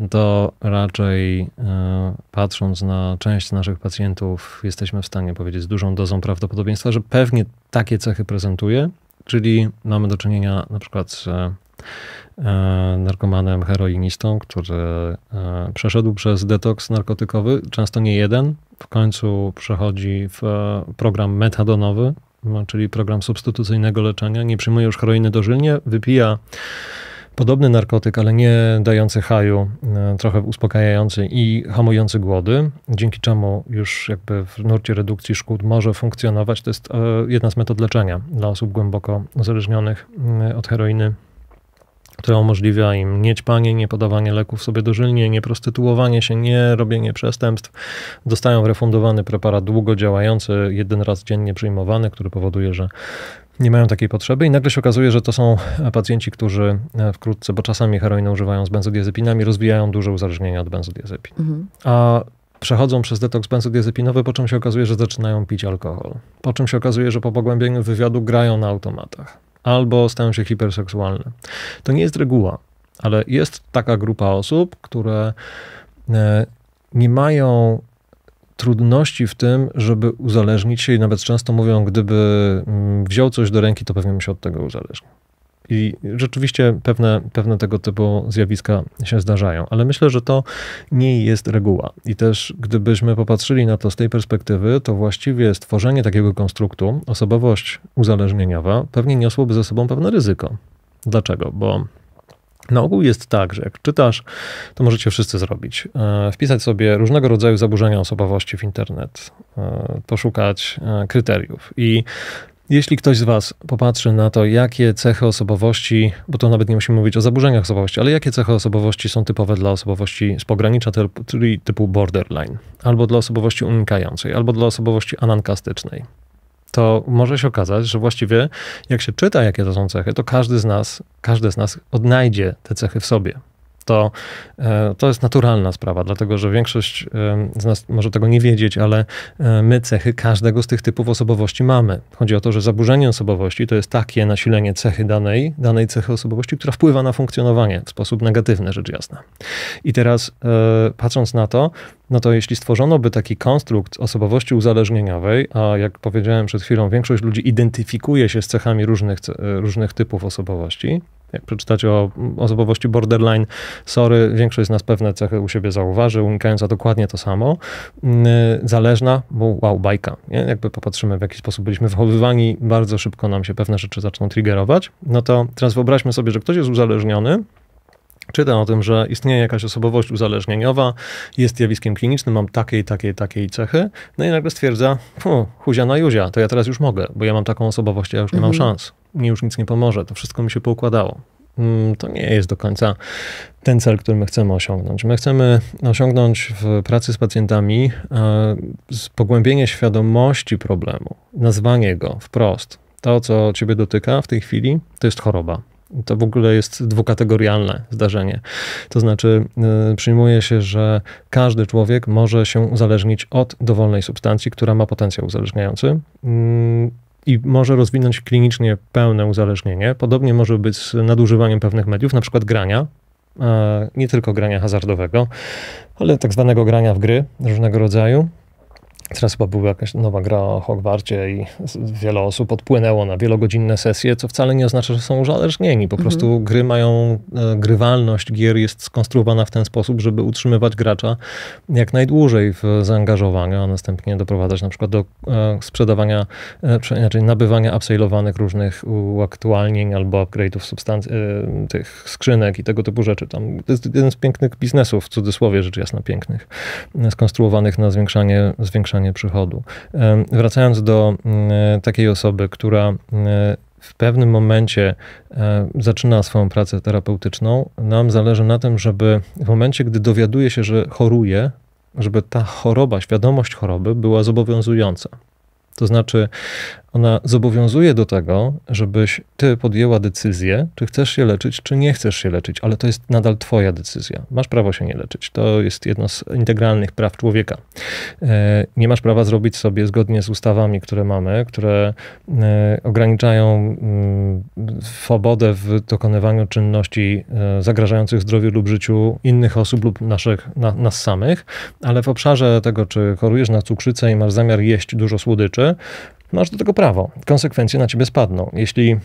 To raczej e, patrząc na część naszych pacjentów, jesteśmy w stanie powiedzieć z dużą dozą prawdopodobieństwa, że pewnie takie cechy prezentuje, czyli mamy do czynienia na przykład z E, narkomanem, heroinistą, który e, przeszedł przez detoks narkotykowy, często nie jeden. W końcu przechodzi w e, program metadonowy, no, czyli program substytucyjnego leczenia. Nie przyjmuje już heroiny dożylnie, wypija podobny narkotyk, ale nie dający haju, trochę uspokajający i hamujący głody, dzięki czemu już jakby w nurcie redukcji szkód może funkcjonować. To jest jedna z metod leczenia dla osób głęboko uzależnionych od heroiny która umożliwia im niećpanie, nie podawanie leków sobie dożylnie, nie prostytuowanie się, nie robienie przestępstw. Dostają refundowany preparat długo działający, jeden raz dziennie przyjmowany, który powoduje, że nie mają takiej potrzeby i nagle się okazuje, że to są e, pacjenci, którzy e, wkrótce, bo czasami heroinę używają z benzodiazepinami, rozwijają duże uzależnienia od benzodiazepin. Mhm. A przechodzą przez detoks benzodiazepinowy, po czym się okazuje, że zaczynają pić alkohol. Po czym się okazuje, że po pogłębieniu wywiadu grają na automatach albo stają się hiperseksualne. To nie jest reguła, ale jest taka grupa osób, które e, nie mają trudności w tym, żeby uzależnić się i nawet często mówią, gdyby mm, wziął coś do ręki, to pewnie bym się od tego uzależnił. I rzeczywiście pewne, pewne tego typu zjawiska się zdarzają, ale myślę, że to nie jest reguła. I też gdybyśmy popatrzyli na to z tej perspektywy, to właściwie stworzenie takiego konstruktu, osobowość uzależnieniowa, pewnie niosłoby ze sobą pewne ryzyko. Dlaczego? Bo na ogół jest tak, że jak czytasz, to możecie wszyscy zrobić. E, wpisać sobie różnego rodzaju zaburzenia osobowości w internet, e, poszukać e, kryteriów. I jeśli ktoś z Was popatrzy na to, jakie cechy osobowości, bo to nawet nie musimy mówić o zaburzeniach osobowości, ale jakie cechy osobowości są typowe dla osobowości z pogranicza, czyli typu borderline, albo dla osobowości unikającej, albo dla osobowości anankastycznej, to może się okazać, że właściwie jak się czyta, jakie to są cechy, to każdy z nas, każdy z nas odnajdzie te cechy w sobie to, e, to jest naturalna sprawa, dlatego że większość e, z nas może tego nie wiedzieć, ale e, my cechy każdego z tych typów osobowości mamy. Chodzi o to, że zaburzenie osobowości to jest takie nasilenie cechy danej, danej cechy osobowości, która wpływa na funkcjonowanie w sposób negatywny, rzecz jasna. I teraz patrząc na to, no to jeśli stworzono by taki konstrukt osobowości uzależnieniowej, a jak powiedziałem przed chwilą, większość ludzi identyfikuje się z cechami różnych, różnych typów osobowości, jak przeczytać o osobowości borderline, sorry, większość z nas pewne cechy u siebie zauważy, unikająca dokładnie to samo. Mm, zależna, bo wow, bajka. Nie? Jakby popatrzymy, w jaki sposób byliśmy wychowywani, bardzo szybko nam się pewne rzeczy zaczną triggerować. No to teraz wyobraźmy sobie, że ktoś jest uzależniony, czyta o tym, że istnieje jakaś osobowość uzależnieniowa, jest zjawiskiem klinicznym, mam takiej, takiej, takiej cechy, no i nagle stwierdza, huzia na juzia, to ja teraz już mogę, bo ja mam taką osobowość, ja już nie mhm. mam szans mi już nic nie pomoże, to wszystko mi się poukładało. Mm, to nie jest do końca ten cel, który my chcemy osiągnąć. My chcemy osiągnąć w pracy z pacjentami e, pogłębienie świadomości problemu, nazwanie go wprost. To, co ciebie dotyka w tej chwili, to jest choroba. To w ogóle jest dwukategorialne zdarzenie. To znaczy, e, przyjmuje się, że każdy człowiek może się uzależnić od dowolnej substancji, która ma potencjał uzależniający mm, i może rozwinąć klinicznie pełne uzależnienie. Podobnie może być z nadużywaniem pewnych mediów, na przykład grania, e, nie tylko grania hazardowego, ale tak zwanego grania w gry różnego rodzaju. Teraz chyba była jakaś nowa gra o Hogwarcie i wiele osób odpłynęło na wielogodzinne sesje, co wcale nie oznacza, że są uzależnieni. Po mm prostu mhm. gry mają, e, grywalność gier jest skonstruowana w ten sposób, żeby utrzymywać gracza jak najdłużej w zaangażowaniu, a następnie doprowadzać na przykład do e, sprzedawania, e, inaczej nabywania upsale'owanych różnych uaktualnień albo upgrade'ów substancji, tych skrzynek i tego typu rzeczy. Tam, to jest jeden z pięknych biznesów, w cudzysłowie rzecz jasna pięknych, skonstruowanych na zwiększanie, zwiększanie przychodu. Wracając do mm, e, takiej osoby, która mm, e, w pewnym momencie e, zaczyna swoją pracę terapeutyczną, nam zależy na tym, żeby w momencie, gdy dowiaduje się, że choruje, żeby ta choroba, świadomość choroby była zobowiązująca. To znaczy, ona zobowiązuje do tego, żebyś ty podjęła decyzję, czy chcesz się leczyć, czy nie chcesz się leczyć, ale to jest nadal twoja decyzja. Masz prawo się nie leczyć. To jest jedno z integralnych praw człowieka. E, nie masz prawa zrobić sobie zgodnie z ustawami, które mamy, które e, ograniczają mm, swobodę w dokonywaniu czynności e, zagrażających zdrowiu lub życiu innych osób lub naszych, na, nas samych, ale w obszarze tego, czy chorujesz na cukrzycę i masz zamiar jeść dużo słodyczy, Masz do tego prawo. Konsekwencje na ciebie spadną. Jeśli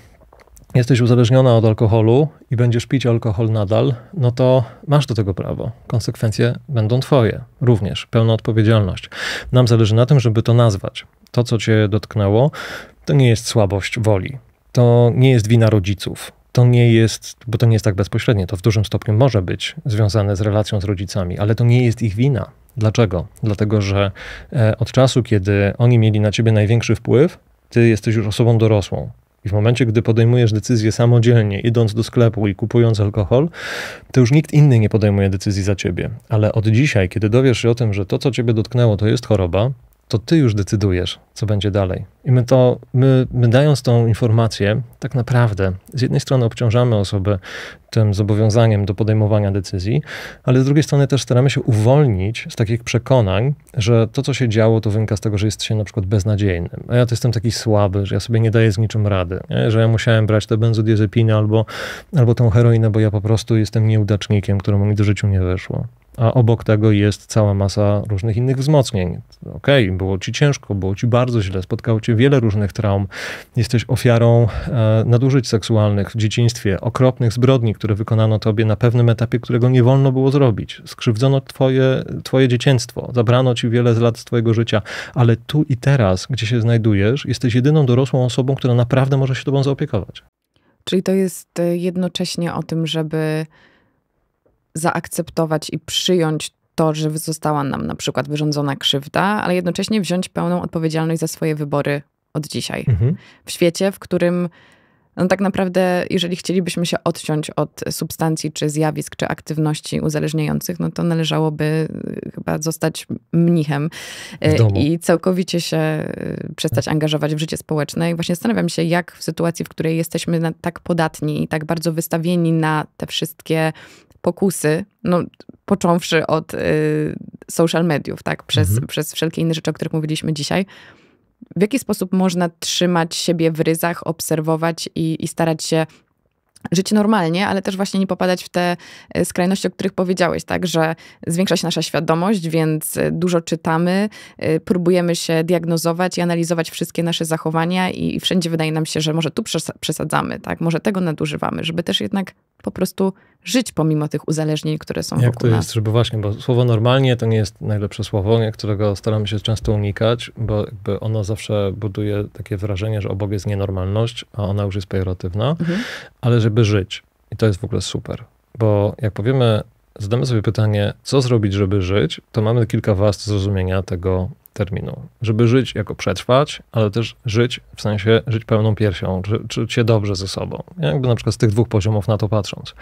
jesteś uzależniona od alkoholu i będziesz pić alkohol nadal, no to masz do tego prawo. Konsekwencje będą twoje również, pełna odpowiedzialność. Nam zależy na tym, żeby to nazwać. To, co cię dotknęło, to nie jest słabość woli. To nie jest wina rodziców to nie jest, bo to nie jest tak bezpośrednie, to w dużym stopniu może być związane z relacją z rodzicami, ale to nie jest ich wina. Dlaczego? Dlatego, że e, od czasu, kiedy oni mieli na ciebie największy wpływ, ty jesteś już osobą dorosłą. I w momencie, gdy podejmujesz decyzję samodzielnie, idąc do sklepu i kupując alkohol, to już nikt inny nie podejmuje decyzji za ciebie. Ale od dzisiaj, kiedy dowiesz się o tym, że to, co ciebie dotknęło, to jest choroba, to ty już decydujesz, co będzie dalej. I my to, my, my dając tą informację, tak naprawdę z jednej strony obciążamy osobę tym zobowiązaniem do podejmowania decyzji, ale z drugiej strony też staramy się uwolnić z takich przekonań, że to, co się działo, to wynika z tego, że jest się na przykład beznadziejnym. A ja to jestem taki słaby, że ja sobie nie daję z niczym rady, nie? że ja musiałem brać tę benzodiazepinę albo, albo tą heroinę, bo ja po prostu jestem nieudacznikiem, któremu mi do życiu nie wyszło a obok tego jest cała masa różnych innych wzmocnień. Okej, okay, było ci ciężko, było ci bardzo źle, spotkało cię wiele różnych traum, jesteś ofiarą e, nadużyć seksualnych w dzieciństwie, okropnych zbrodni, które wykonano tobie na pewnym etapie, którego nie wolno było zrobić. Skrzywdzono twoje, twoje dzieciństwo, zabrano ci wiele z lat z twojego życia, ale tu i teraz, gdzie się znajdujesz, jesteś jedyną dorosłą osobą, która naprawdę może się tobą zaopiekować. Czyli to jest e, jednocześnie o tym, żeby zaakceptować i przyjąć to, że została nam na przykład wyrządzona krzywda, ale jednocześnie wziąć pełną odpowiedzialność za swoje wybory od dzisiaj. Mhm. W świecie, w którym no tak naprawdę, jeżeli chcielibyśmy się odciąć od substancji, czy zjawisk, czy aktywności uzależniających, no to należałoby y, chyba zostać mnichem y, i całkowicie się y, przestać tak. angażować w życie społeczne. I właśnie zastanawiam się, jak w sytuacji, w której jesteśmy tak podatni i tak bardzo wystawieni na te wszystkie pokusy, no, począwszy od y, social mediów, tak, przez, mhm. przez wszelkie inne rzeczy, o których mówiliśmy dzisiaj. W jaki sposób można trzymać siebie w ryzach, obserwować i, i starać się żyć normalnie, ale też właśnie nie popadać w te y, skrajności, o których powiedziałeś, tak, że zwiększa się nasza świadomość, więc y, dużo czytamy, y, próbujemy się diagnozować i analizować wszystkie nasze zachowania i wszędzie wydaje nam się, że może tu przesadzamy, tak, może tego nadużywamy, żeby też jednak po prostu żyć pomimo tych uzależnień, które są Jak wokół to jest, żeby właśnie, bo słowo normalnie to nie jest najlepsze słowo, którego staram się często unikać, bo jakby ono zawsze buduje takie wrażenie, że obok jest nienormalność, a ona już jest pejoratywna, mhm. ale żeby żyć. I to jest w ogóle super, bo jak powiemy, zadamy sobie pytanie, co zrobić, żeby żyć, to mamy kilka warstw zrozumienia tego, terminu, żeby żyć jako przetrwać, ale też żyć w sensie żyć pełną piersią, czy, czuć się dobrze ze sobą. Jakby na przykład z tych dwóch poziomów na to patrząc.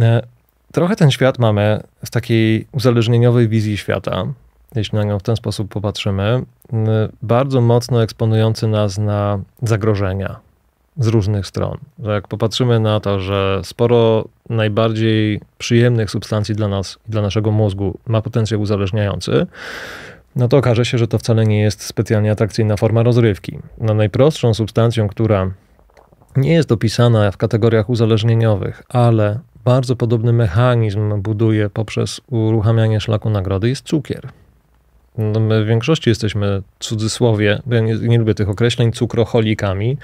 E, trochę ten świat mamy z takiej uzależnieniowej wizji świata, jeśli na nią w ten sposób popatrzymy, bardzo mocno eksponujący nas na zagrożenia z różnych stron. Że jak popatrzymy na to, że sporo najbardziej przyjemnych substancji dla nas i dla naszego mózgu ma potencjał uzależniający, no to okaże się, że to wcale nie jest specjalnie atrakcyjna forma rozrywki. No najprostszą substancją, która nie jest opisana w kategoriach uzależnieniowych, ale bardzo podobny mechanizm buduje poprzez uruchamianie szlaku nagrody, jest cukier. No my w większości jesteśmy cudzysłowie, ja nie, nie lubię tych określeń, cukroholikami,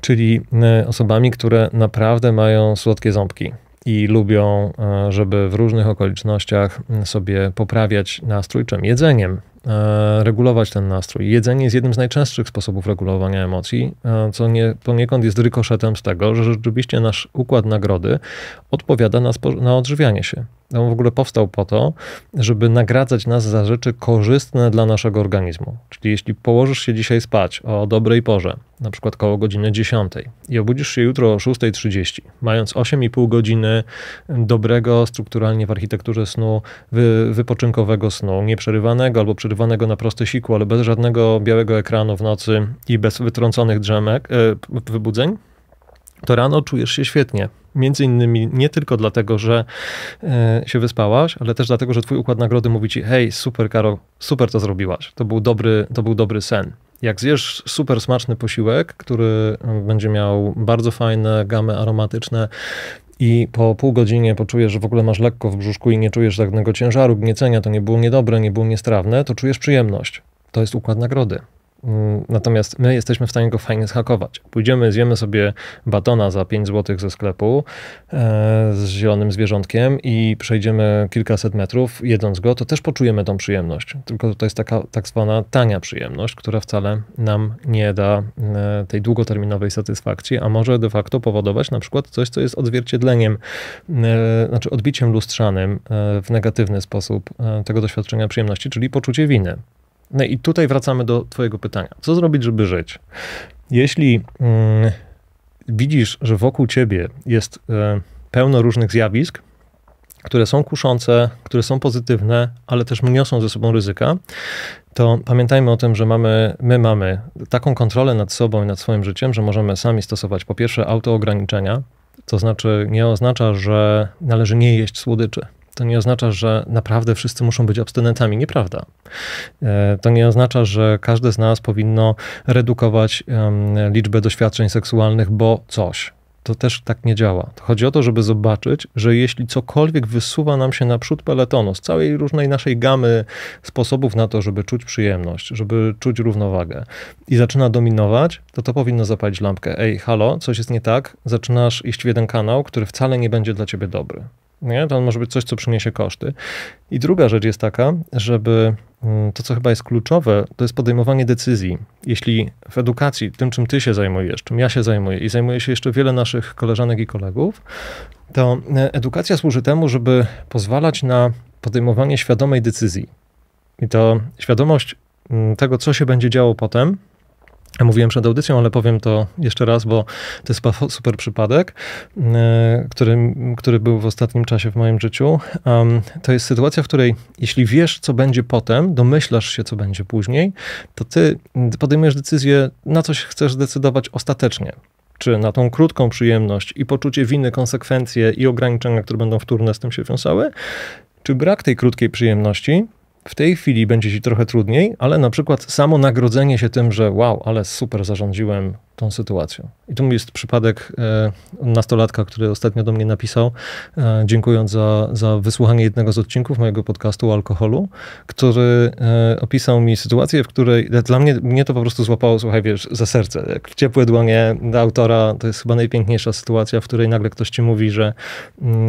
czyli e, osobami, które naprawdę mają słodkie ząbki i lubią, e, żeby w różnych okolicznościach sobie poprawiać nastrój czym jedzeniem. E, regulować ten nastrój. Jedzenie jest jednym z najczęstszych sposobów regulowania emocji, e, co nie, poniekąd jest rykoszetem z tego, że rzeczywiście nasz układ nagrody odpowiada na, na odżywianie się. On w ogóle powstał po to, żeby nagradzać nas za rzeczy korzystne dla naszego organizmu. Czyli jeśli położysz się dzisiaj spać o dobrej porze, na przykład koło godziny 10 i obudzisz się jutro o 6.30, mając 8,5 godziny dobrego strukturalnie w architekturze snu, wy, wypoczynkowego snu, nieprzerywanego albo przerywanego, nagrywanego na proste siku, ale bez żadnego białego ekranu w nocy i bez wytrąconych drzemek, e, wybudzeń, to rano czujesz się świetnie. Między innymi nie tylko dlatego, że e, się wyspałaś, ale też dlatego, że twój układ nagrody mówi ci, hej, super Karo, super to zrobiłaś. To był dobry, to był dobry sen. Jak zjesz super smaczny posiłek, który będzie miał bardzo fajne gamy aromatyczne, i po pół godzinie poczujesz, że w ogóle masz lekko w brzuszku i nie czujesz żadnego ciężaru, gniecenia, to nie było niedobre, nie było niestrawne, to czujesz przyjemność. To jest układ nagrody. Mm, natomiast my jesteśmy w stanie go fajnie zhakować. Pójdziemy, zjemy sobie batona za 5 zł ze sklepu e, z zielonym zwierzątkiem i przejdziemy kilkaset metrów, jedząc go, to też poczujemy tą przyjemność. Tylko to jest taka tak zwana tania przyjemność, która wcale nam nie da e, tej długoterminowej satysfakcji, a może de facto powodować na przykład coś, co jest odzwierciedleniem, e, znaczy odbiciem lustrzanym e, w negatywny sposób e, tego doświadczenia przyjemności, czyli poczucie winy. No i tutaj wracamy do Twojego pytania. Co zrobić, żeby żyć? Jeśli mm, widzisz, że wokół ciebie jest y, pełno różnych zjawisk, które są kuszące, które są pozytywne, ale też niosą ze sobą ryzyka, to pamiętajmy o tym, że mamy, my mamy taką kontrolę nad sobą i nad swoim życiem, że możemy sami stosować po pierwsze autoograniczenia, to znaczy nie oznacza, że należy nie jeść słodyczy to nie oznacza, że naprawdę wszyscy muszą być abstynentami. Nieprawda. E, to nie oznacza, że każde z nas powinno redukować liczbę doświadczeń seksualnych, bo coś. To też tak nie działa. Chodzi o to, żeby zobaczyć, że jeśli cokolwiek wysuwa nam się naprzód peletonu z całej różnej naszej gamy sposobów na to, żeby czuć przyjemność, żeby czuć równowagę i zaczyna dominować, to to powinno zapalić lampkę. Ej, halo, coś jest nie tak, zaczynasz iść w jeden kanał, który wcale nie będzie dla ciebie dobry. Nie? To może być coś, co przyniesie koszty. I druga rzecz jest taka, żeby mm, to, co chyba jest kluczowe, to jest podejmowanie decyzji. Jeśli w edukacji, tym czym ty się zajmujesz, czym ja się zajmuję i zajmuje się jeszcze wiele naszych koleżanek i kolegów, to e, edukacja służy temu, żeby pozwalać na podejmowanie świadomej decyzji. I to świadomość mm, tego, co się będzie działo potem, Mówiłem przed audycją, ale powiem to jeszcze raz, bo to jest super przypadek, e, który, który był w ostatnim czasie w moim życiu. To jest sytuacja, w której jeśli wiesz, co będzie potem, domyślasz się, co będzie później, to ty podejmujesz decyzję, na coś chcesz decydować ostatecznie czy na tą krótką przyjemność i poczucie winy, konsekwencje i ograniczenia, które będą wtórne z tym się wiązały, czy brak tej krótkiej przyjemności w tej chwili będzie ci trochę trudniej, ale na przykład samo nagrodzenie się tym, że wow, ale super zarządziłem tą sytuacją. I tu jest przypadek e, nastolatka, który ostatnio do mnie napisał, e, dziękując za, za wysłuchanie jednego z odcinków mojego podcastu o alkoholu, który e, opisał mi sytuację, w której dla mnie, mnie to po prostu złapało, słuchaj, wiesz, za serce. Jak w ciepłe dłonie autora, to jest chyba najpiękniejsza sytuacja, w której nagle ktoś ci mówi, że mm,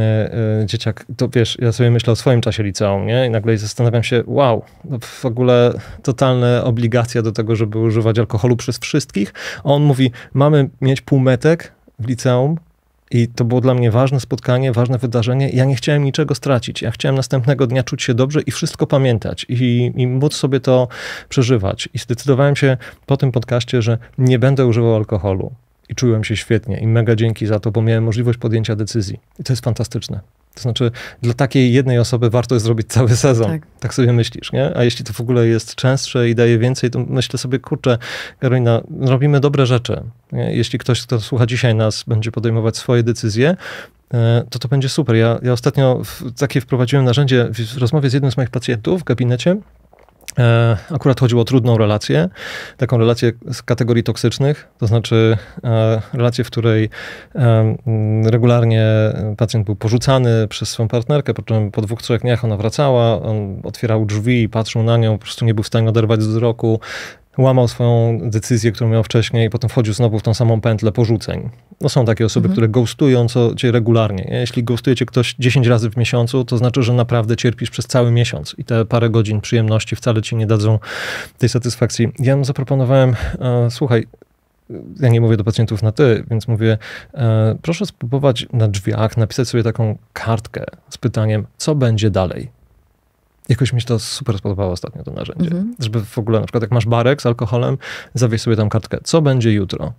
dzieciak, to wiesz, ja sobie myślę o swoim czasie liceum, nie? I nagle zastanawiam się, wow, no w ogóle totalna obligacja do tego, żeby używać alkoholu przez wszystkich. On mówi mówi, mamy mieć półmetek w liceum, i to było dla mnie ważne spotkanie, ważne wydarzenie. Ja nie chciałem niczego stracić. Ja chciałem następnego dnia czuć się dobrze i wszystko pamiętać i, i móc sobie to przeżywać. I zdecydowałem się po tym podcaście, że nie będę używał alkoholu. I czułem się świetnie i mega dzięki za to, bo miałem możliwość podjęcia decyzji. I to jest fantastyczne. To znaczy, dla takiej jednej osoby warto jest zrobić cały sezon. Tak. tak, sobie myślisz, nie? A jeśli to w ogóle jest częstsze i daje więcej, to myślę sobie, kurczę, Karolina, robimy dobre rzeczy. Nie? Jeśli ktoś, kto słucha dzisiaj nas, będzie podejmować swoje decyzje, e, to to będzie super. Ja, ja ostatnio w, takie wprowadziłem narzędzie w rozmowie z jednym z moich pacjentów w gabinecie. E, akurat chodziło o trudną relację, taką relację z kategorii toksycznych, to znaczy e, relację, w której e, regularnie pacjent był porzucany przez swoją partnerkę, po czym po dwóch, trzech dniach ona wracała, on otwierał drzwi i patrzył na nią, po prostu nie był w stanie oderwać wzroku, łamał swoją decyzję, którą miał wcześniej, i potem wchodził znowu w tą samą pętlę porzuceń. No są takie osoby, mhm. które ghostują co cię regularnie. Jeśli ghostujecie ktoś 10 razy w miesiącu, to znaczy, że naprawdę cierpisz przez cały miesiąc i te parę godzin przyjemności wcale ci nie dadzą tej satysfakcji. Ja mu zaproponowałem, e, słuchaj, ja nie mówię do pacjentów na ty, więc mówię, e, proszę spróbować na drzwiach napisać sobie taką kartkę z pytaniem, co będzie dalej. Jakoś mi się to super spodobało ostatnio, to narzędzie. Mhm. Żeby w ogóle, na przykład jak masz barek z alkoholem, zawieź sobie tam kartkę. Co będzie jutro?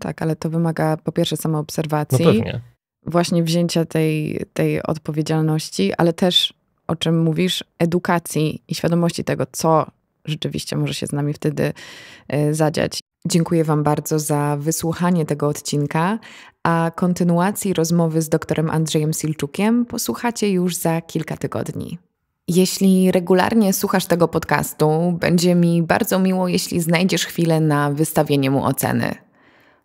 Tak, ale to wymaga po pierwsze samoobserwacji. No pewnie. Właśnie wzięcia tej, tej odpowiedzialności, ale też, o czym mówisz, edukacji i świadomości tego, co rzeczywiście może się z nami wtedy e, zadziać. Dziękuję Wam bardzo za wysłuchanie tego odcinka, a kontynuacji rozmowy z doktorem Andrzejem Silczukiem posłuchacie już za kilka tygodni. Jeśli regularnie słuchasz tego podcastu, będzie mi bardzo miło, jeśli znajdziesz chwilę na wystawienie mu oceny.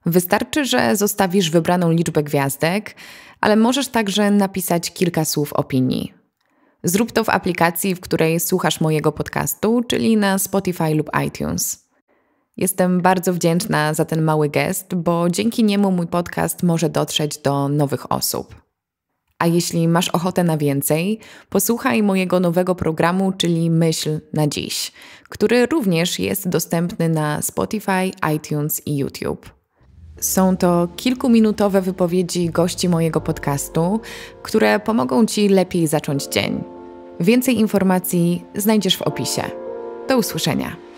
Wystarczy, że zostawisz wybraną liczbę gwiazdek, ale możesz także napisać kilka słów opinii. Zrób to w aplikacji, w której słuchasz mojego podcastu, czyli na Spotify lub iTunes. Jestem bardzo wdzięczna za ten mały gest, bo dzięki niemu mój podcast może dotrzeć do nowych osób a jeśli masz ochotę na więcej, posłuchaj mojego nowego programu, czyli Myśl na dziś, który również jest dostępny na Spotify, iTunes i YouTube. Są to kilkuminutowe wypowiedzi gości mojego podcastu, które pomogą Ci lepiej zacząć dzień. Więcej informacji znajdziesz w opisie. Do usłyszenia.